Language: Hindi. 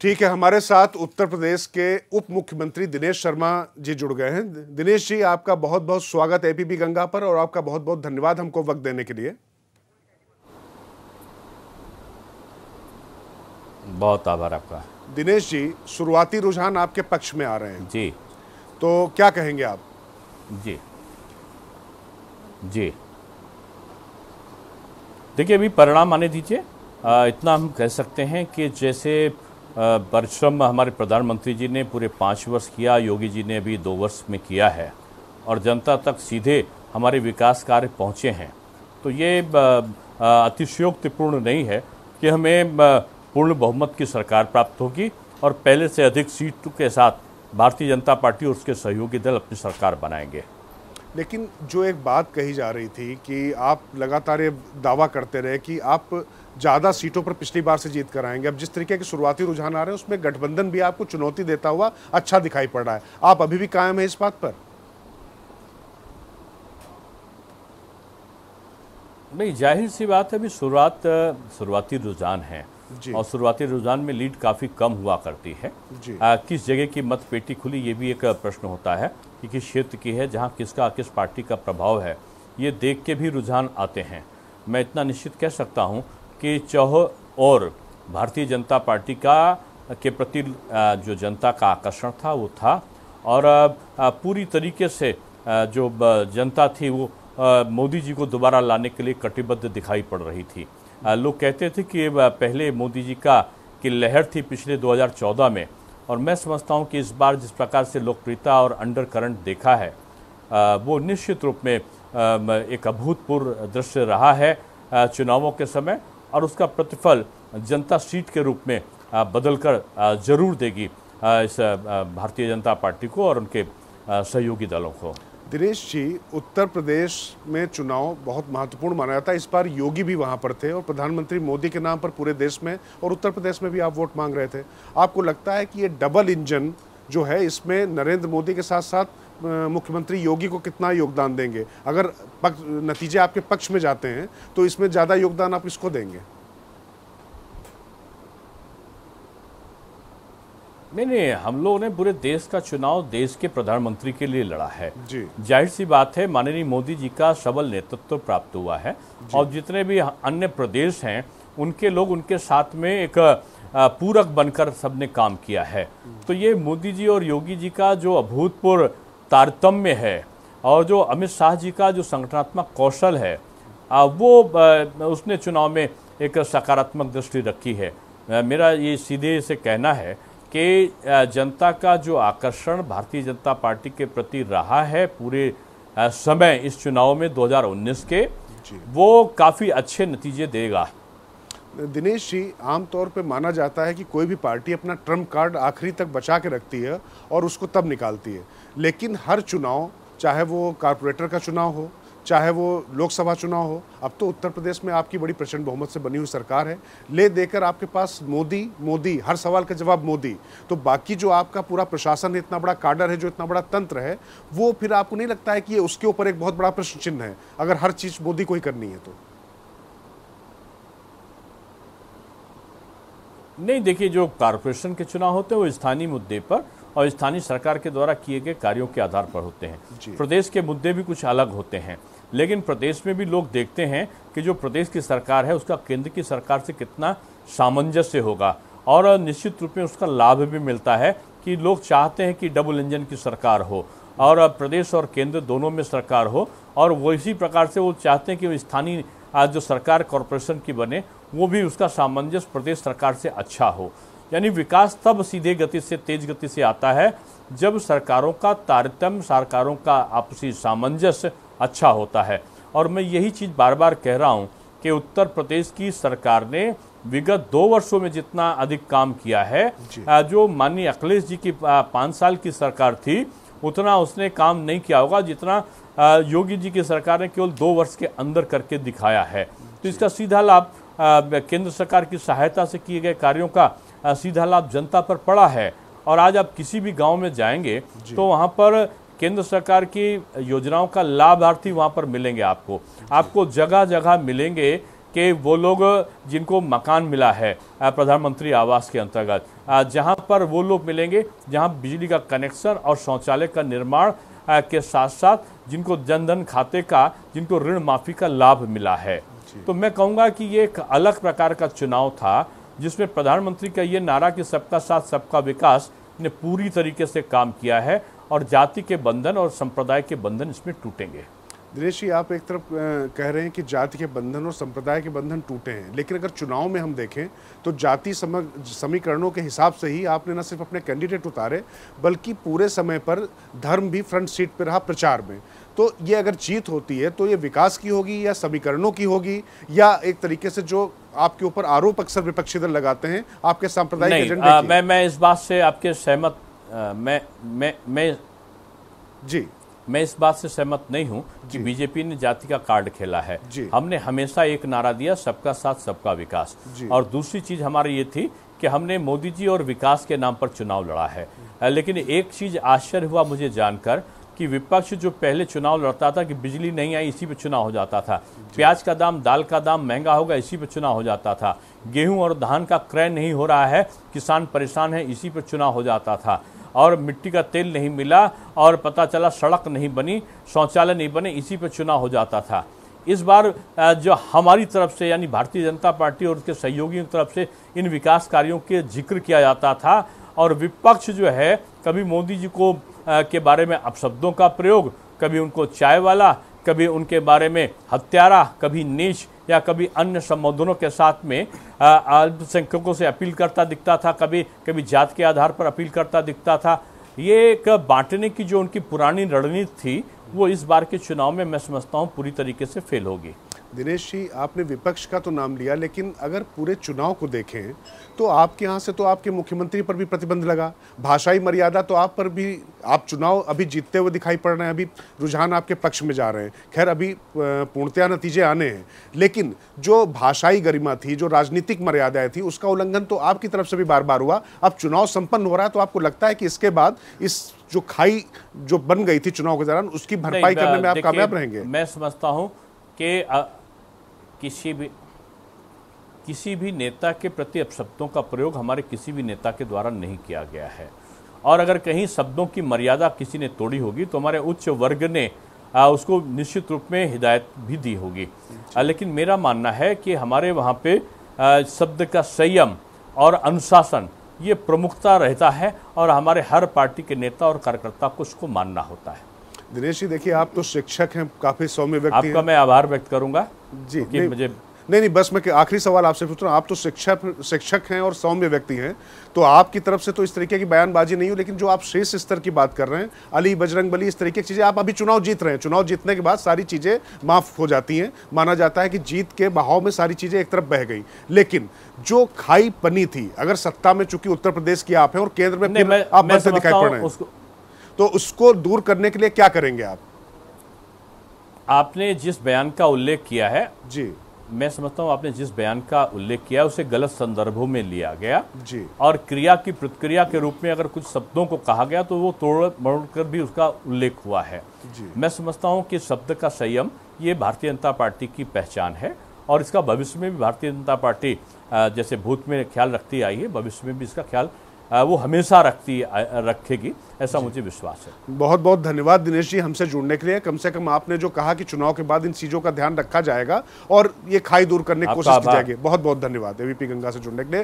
ठीक है हमारे साथ उत्तर प्रदेश के उप मुख्यमंत्री दिनेश शर्मा जी जुड़ गए हैं दिनेश जी आपका बहुत बहुत स्वागत है एपीबी गंगा पर और आपका बहुत बहुत धन्यवाद हमको वक्त देने के लिए बहुत आभार आपका दिनेश जी शुरुआती रुझान आपके पक्ष में आ रहे हैं जी तो क्या कहेंगे आप जी जी देखिए अभी परिणाम आने दीजिए इतना हम कह सकते हैं कि जैसे परिश्रम हमारे प्रधानमंत्री जी ने पूरे पाँच वर्ष किया योगी जी ने अभी दो वर्ष में किया है और जनता तक सीधे हमारे विकास कार्य पहुँचे हैं तो ये अतिशयोक्तिपूर्ण नहीं है कि हमें पूर्ण बहुमत की सरकार प्राप्त होगी और पहले से अधिक सीट के साथ भारतीय जनता पार्टी और उसके सहयोगी दल अपनी सरकार बनाएंगे लेकिन जो एक बात कही जा रही थी कि आप लगातार ये दावा करते रहे कि आप ज़्यादा सीटों पर पिछली बार से जीत कर आएंगे अब जिस तरीके के शुरुआती रुझान आ रहे हैं उसमें गठबंधन भी आपको चुनौती देता हुआ अच्छा दिखाई पड़ रहा है आप अभी भी कायम है इस बात पर नहीं जाहिर सी बात है अभी शुरुआत शुरुआती रुझान है और शुरुआती रुझान में लीड काफ़ी कम हुआ करती है आ, किस जगह की मतपेटी खुली ये भी एक प्रश्न होता है कि किस क्षेत्र की है जहाँ किसका किस पार्टी का प्रभाव है ये देख के भी रुझान आते हैं मैं इतना निश्चित कह सकता हूँ कि चौह और भारतीय जनता पार्टी का के प्रति जो जनता का आकर्षण था वो था और पूरी तरीके से जो जनता थी वो मोदी जी को दोबारा लाने के लिए कटिबद्ध दिखाई पड़ रही थी लोग कहते थे कि पहले मोदी जी का की लहर थी पिछले 2014 में और मैं समझता हूं कि इस बार जिस प्रकार से लोकप्रियता और अंडर करंट देखा है वो निश्चित रूप में एक अभूतपूर्व दृश्य रहा है चुनावों के समय और उसका प्रतिफल जनता सीट के रूप में बदलकर जरूर देगी इस भारतीय जनता पार्टी को और उनके सहयोगी दलों को दिनेश जी उत्तर प्रदेश में चुनाव बहुत महत्वपूर्ण माना जाता है इस बार योगी भी वहाँ पर थे और प्रधानमंत्री मोदी के नाम पर पूरे देश में और उत्तर प्रदेश में भी आप वोट मांग रहे थे आपको लगता है कि ये डबल इंजन जो है इसमें नरेंद्र मोदी के साथ साथ मुख्यमंत्री योगी को कितना योगदान देंगे अगर नतीजे आपके पक्ष में जाते हैं तो इसमें ज़्यादा योगदान आप इसको देंगे नहीं नहीं हम लोगों ने पूरे देश का चुनाव देश के प्रधानमंत्री के लिए लड़ा है जी जाहिर सी बात है माननीय मोदी जी का सबल नेतृत्व तो प्राप्त हुआ है और जितने भी अन्य प्रदेश हैं उनके लोग उनके साथ में एक पूरक बनकर सबने काम किया है तो ये मोदी जी और योगी जी का जो अभूतपूर्व तारतम्य है और जो अमित शाह जी का जो संगठनात्मक कौशल है वो उसने चुनाव में एक सकारात्मक दृष्टि रखी है मेरा ये सीधे से कहना है कि जनता का जो आकर्षण भारतीय जनता पार्टी के प्रति रहा है पूरे समय इस चुनाव में 2019 के वो काफ़ी अच्छे नतीजे देगा दिनेश जी आमतौर पर माना जाता है कि कोई भी पार्टी अपना ट्रम्प कार्ड आखिरी तक बचा के रखती है और उसको तब निकालती है लेकिन हर चुनाव चाहे वो कारपोरेटर का चुनाव हो चाहे वो लोकसभा चुनाव हो अब तो उत्तर प्रदेश में आपकी बड़ी प्रचंड बहुमत से बनी हुई सरकार है ले देकर आपके पास मोदी मोदी हर सवाल का जवाब मोदी तो बाकी जो आपका पूरा प्रशासन है इतना बड़ा काडर है जो इतना बड़ा तंत्र है वो फिर आपको नहीं लगता है कि ये उसके ऊपर एक बहुत बड़ा प्रश्न चिन्ह है अगर हर चीज़ मोदी को ही करनी है तो नहीं देखिए जो कॉरपोरेशन के चुनाव होते हैं वो स्थानीय मुद्दे पर और स्थानीय सरकार के द्वारा किए गए कार्यों के आधार पर होते हैं प्रदेश के मुद्दे भी कुछ अलग होते हैं लेकिन प्रदेश में भी लोग देखते हैं कि जो प्रदेश की सरकार है उसका केंद्र की सरकार से कितना सामंजस्य होगा और निश्चित रूप में उसका लाभ भी मिलता है कि लोग चाहते हैं कि डबल इंजन की सरकार हो और प्रदेश और केंद्र दोनों में सरकार हो और वो इसी प्रकार से वो चाहते हैं कि स्थानीय जो सरकार कॉरपोरेशन की बने वो भी उसका सामंजस्य प्रदेश सरकार से अच्छा हो यानी विकास तब सीधे गति से तेज गति से आता है जब सरकारों का तारतम्य सरकारों का आपसी सामंजस्य अच्छा होता है और मैं यही चीज़ बार बार कह रहा हूँ कि उत्तर प्रदेश की सरकार ने विगत दो वर्षों में जितना अधिक काम किया है जो माननीय अखिलेश जी की पाँच साल की सरकार थी उतना उसने काम नहीं किया होगा जितना योगी जी की सरकार ने केवल दो वर्ष के अंदर करके दिखाया है तो इसका सीधा लाभ केंद्र सरकार की सहायता से किए गए कार्यों का सीधा लाभ जनता पर पड़ा है और आज आप किसी भी गांव में जाएंगे तो वहां पर केंद्र सरकार की योजनाओं का लाभार्थी वहाँ पर मिलेंगे आपको आपको जगह जगह मिलेंगे कि वो लोग जिनको मकान मिला है प्रधानमंत्री आवास के अंतर्गत जहाँ पर वो लोग मिलेंगे जहाँ बिजली का कनेक्शन और शौचालय का निर्माण के साथ साथ जिनको जनधन खाते का जिनको ऋण माफ़ी का लाभ मिला है तो मैं कहूँगा कि ये एक अलग प्रकार का चुनाव था जिसमें प्रधानमंत्री का ये नारा कि सबका साथ सबका विकास ने पूरी तरीके से काम किया है और जाति के बंधन और संप्रदाय के बंधन इसमें टूटेंगे दिनेश जी आप एक तरफ कह रहे हैं कि जाति के बंधन और संप्रदाय के बंधन टूटे हैं लेकिन अगर चुनाव में हम देखें तो जाति समीकरणों के हिसाब से ही आपने न सिर्फ अपने कैंडिडेट उतारे बल्कि पूरे समय पर धर्म भी फ्रंट सीट पर रहा प्रचार में तो ये अगर जीत होती है तो ये विकास की होगी या समीकरणों की होगी या एक तरीके से जो आपके ऊपर आरोप अक्सर विपक्षी दल लगाते हैं आपके सांप्रदायिक एजेंडे आ, मैं मैं इस बात से आपके सहमत मैं मैं मैं जी मैं इस बात से सहमत नहीं हूं कि बीजेपी ने जाति का कार्ड खेला है हमने हमेशा एक नारा दिया सबका साथ सबका विकास और दूसरी चीज हमारी ये थी कि हमने मोदी जी और विकास के नाम पर चुनाव लड़ा है लेकिन एक चीज आश्चर्य हुआ मुझे जानकर कि विपक्ष जो पहले चुनाव लड़ता था कि बिजली नहीं आई इसी पे चुनाव हो जाता था प्याज का दाम दाल का दाम महंगा होगा इसी पे चुनाव हो जाता था गेहूं और धान का क्रय नहीं हो रहा है किसान परेशान है इसी पे चुनाव हो जाता था और मिट्टी का तेल नहीं मिला और पता चला सड़क नहीं बनी शौचालय नहीं बने इसी पर चुनाव हो जाता था इस बार जो हमारी तरफ से यानी भारतीय जनता पार्टी और उसके सहयोगियों की तरफ से इन विकास कार्यों के जिक्र किया जाता था और विपक्ष जो है कभी मोदी जी को के बारे में अपशब्दों का प्रयोग कभी उनको चाय वाला कभी उनके बारे में हत्यारा कभी नीच या कभी अन्य संबोधनों के साथ में अल्पसंख्यकों से अपील करता दिखता था कभी कभी जात के आधार पर अपील करता दिखता था ये एक बांटने की जो उनकी पुरानी रणनीति थी वो इस बार के चुनाव में मैं समझता हूँ पूरी तरीके से फेल होगी दिनेश जी आपने विपक्ष का तो नाम लिया लेकिन अगर पूरे चुनाव को देखें तो आपके यहाँ से तो आपके मुख्यमंत्री पर भी प्रतिबंध लगा भाषाई मर्यादा तो आप पर भी आप चुनाव अभी जीतते हुए दिखाई पड़ रहे हैं अभी रुझान आपके पक्ष में जा रहे हैं खैर अभी पूर्णतया नतीजे आने हैं लेकिन जो भाषाई गरिमा थी जो राजनीतिक मर्यादाएँ थी उसका उल्लंघन तो आपकी तरफ से भी बार बार हुआ अब चुनाव संपन्न हो रहा है तो आपको लगता है कि इसके बाद इस जो खाई जो बन गई थी चुनाव के दौरान उसकी भरपाई करने में आप कामयाब रहेंगे मैं समझता हूँ कि किसी भी किसी भी नेता के प्रति अपशब्दों का प्रयोग हमारे किसी भी नेता के द्वारा नहीं किया गया है और अगर कहीं शब्दों की मर्यादा किसी ने तोड़ी होगी तो हमारे उच्च वर्ग ने आ, उसको निश्चित रूप में हिदायत भी दी होगी आ, अच्छा। लेकिन मेरा मानना है कि हमारे वहाँ पे शब्द का संयम और अनुशासन ये प्रमुखता रहता है और हमारे हर पार्टी के नेता और कार्यकर्ता को उसको मानना होता है दिनेश जी देखिए आप तो शिक्षक हैं काफी सौम्य व्यक्ति आपका मैं आभार व्यक्त करूंगा जी मुझे नहीं नहीं बस मैं आखिरी सवाल आपसे पूछ रहा हूँ आप तो शिक्षक शिक्षक हैं और सौम्य व्यक्ति हैं तो आपकी तरफ से तो इस तरीके की बयानबाजी नहीं हो लेकिन जो आप शीर्ष स्तर की बात कर रहे हैं अली बजरंग बली इस तरीके की चीज़ें आप अभी चुनाव जीत रहे हैं चुनाव जीतने के बाद सारी चीज़ें माफ़ हो जाती हैं माना जाता है कि जीत के बहाव में सारी चीज़ें एक तरफ बह गई लेकिन जो खाई पनी थी अगर सत्ता में चूंकि उत्तर प्रदेश की आप हैं और केंद्र में आप बनते दिखाई पड़ रहे हैं तो उसको दूर करने के लिए क्या करेंगे आप आपने जिस बयान का उल्लेख किया है जी मैं समझता हूँ आपने जिस बयान का उल्लेख किया उसे गलत संदर्भों में लिया गया जी और क्रिया की प्रतिक्रिया के रूप में अगर कुछ शब्दों को कहा गया तो वो तोड़ मरोड़ कर भी उसका उल्लेख हुआ है जी मैं समझता हूँ कि शब्द का संयम ये भारतीय जनता पार्टी की पहचान है और इसका भविष्य में भी भारतीय जनता पार्टी जैसे भूत में ख्याल रखती आई है भविष्य में भी इसका ख्याल वो हमेशा रखती रखेगी ऐसा मुझे विश्वास है बहुत बहुत धन्यवाद दिनेश जी हमसे जुड़ने के लिए कम से कम आपने जो कहा कि चुनाव के बाद इन चीज़ों का ध्यान रखा जाएगा और ये खाई दूर करने की कोशिश की जाएगी बहुत बहुत धन्यवाद एवीपी गंगा से जुड़ने के लिए